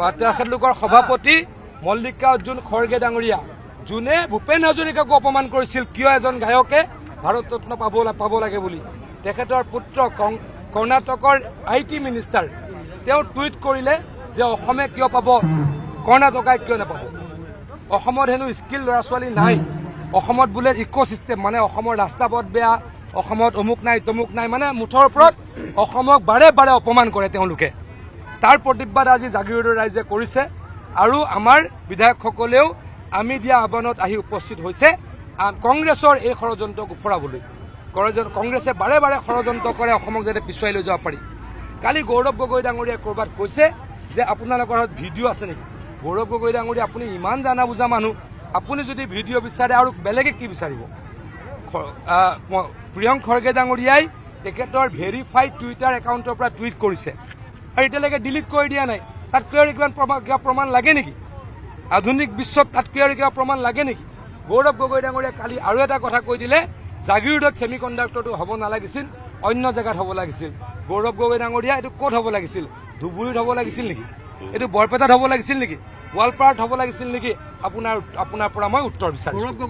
বাৰ্তাখেত লোকৰ সভাপতি মল্লিকা অৰ্জুন খৰ্গে ডাঙৰীয়া যোনে ভূপেন হাজৰিকাকো অপমান কৰিছিল কিয় এজন গায়কে ভাৰত ৰত্ন পাব পাব লাগে বুলি তেখেতৰ পুত্ৰ কৰ্ণাটকৰ আই টি মিনিষ্টাৰ তেওঁ টুইট কৰিলে যে অসমে কিয় পাব কৰ্ণাটকাই কিয় নাপাব অসমত হেনো স্কিল ল'ৰা ছোৱালী নাই অসমত বোলে ইক' ছিষ্টেম মানে অসমৰ ৰাস্তা পথ বেয়া অসমত অমুক নাই তমুক নাই মানে মুঠৰ ওপৰত অসমক বাৰে বাৰে অপমান কৰে তেওঁলোকে তাৰ প্ৰতিবাদ আজি জাগীৰোড ৰাইজে কৰিছে আৰু আমাৰ বিধায়কসকলেও আমি দিয়া আহ্বানত আহি উপস্থিত হৈছে কংগ্ৰেছৰ এই ষড়যন্ত্ৰক ওফৰাবলৈ কংগ্ৰেছে বাৰে বাৰে ষড়যন্ত্ৰ কৰে অসমক যাতে পিছুৱাই লৈ যাব পাৰি কালি গৌৰৱ গগৈ ডাঙৰীয়াই ক'ৰবাত কৈছে যে আপোনালোকৰ হাতত ভিডিঅ' আছে নেকি গৌৰৱ গগৈ ডাঙৰীয়া আপুনি ইমান জানা বুজা মানুহ আপুনি যদি ভিডিঅ' বিচাৰে আৰু বেলেগে কি বিচাৰিব প্ৰিয়ংক খৰ্গে ডাঙৰীয়াই তেখেতৰ ভেৰিফাইড টুইটাৰ একাউণ্টৰ পৰা টুইট কৰিছে আৰু এতিয়ালৈকে ডিলিট কৰি দিয়া নাই তাত ক্ৰিয়াৰ কিবা কিবা প্ৰমাণ লাগে নেকি আধুনিক বিশ্বত তাত ক্ৰিয়াৰ কিবা প্ৰমাণ লাগে নেকি গৌৰৱ গগৈ ডাঙৰীয়া কালি আৰু এটা কথা কৈ দিলে জাগিৰোডত ছেমি কণ্ডাক্টৰটো হ'ব নালাগিছিল অন্য জেগাত হ'ব লাগিছিল গৌৰৱ গগৈ ডাঙৰীয়া এইটো ক'ত হ'ব লাগিছিল ধুবুৰীত হ'ব লাগিছিল নেকি এইটো বৰপেটাত হ'ব লাগিছিল নেকি গোৱালপাৰাত হ'ব লাগিছিল নেকি আপোনাৰ আপোনাৰ পৰা মই উত্তৰ বিচাৰিছো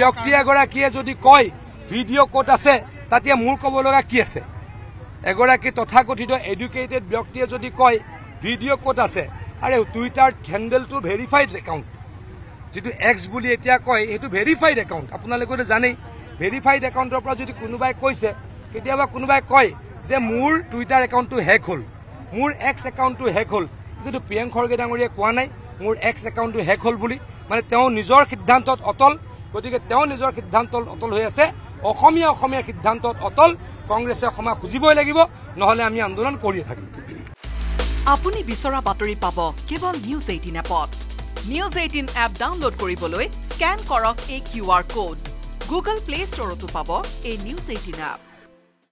ব্যক্তি এগৰাকীয়ে যদি কয় ভিডিঅ' ক'ত আছে তাতে মোৰ ক'ব লগা কি আছে এগৰাকী তথাকথিত এডুকেটেড ব্যক্তিয়ে যদি কয় ভিডিঅ' ক'ত আছে আৰে টুইটাৰ হেণ্ডেলটো ভেৰিফাইড একাউণ্ট যিটো এক্স বুলি এতিয়া কয় সেইটো ভেৰিফাইড একাউণ্ট আপোনালোকেতো জানেই ভেৰিফাইড একাউণ্টৰ পৰা যদি কোনোবাই কৈছে কেতিয়াবা কোনোবাই কয় যে মোৰ টুইটাৰ একাউণ্টটো হেক হ'ল মোৰ এক্স একাউণ্টটো হেক হ'ল কিন্তু প্ৰিয়ং খৰ্গে ডাঙৰীয়ে কোৱা নাই মোৰ এক্স একাউণ্টটো হেক হ'ল বুলি মানে তেওঁ নিজৰ সিদ্ধান্তত অটল গতিকে তেওঁ নিজৰ সিদ্ধান্তত অটল হৈ আছে অসমীয়া অসমীয়া সিদ্ধান্তত অটল কংগ্ৰেসে ক্ষমা খুঁজবই লাগিব নহলে আমি আন্দোলন কৰিয়ে থাকি আপুনি বিচৰা বাতৰি পাব কেৱল নিউজ এইটিন এপত নিউজ এইটিন এপ ডাউনলোড কৰিবলৈ স্কেন কৰক এই Q R code Google Play ষ্টৰতো পাব এই নিউজ এইটিন এপ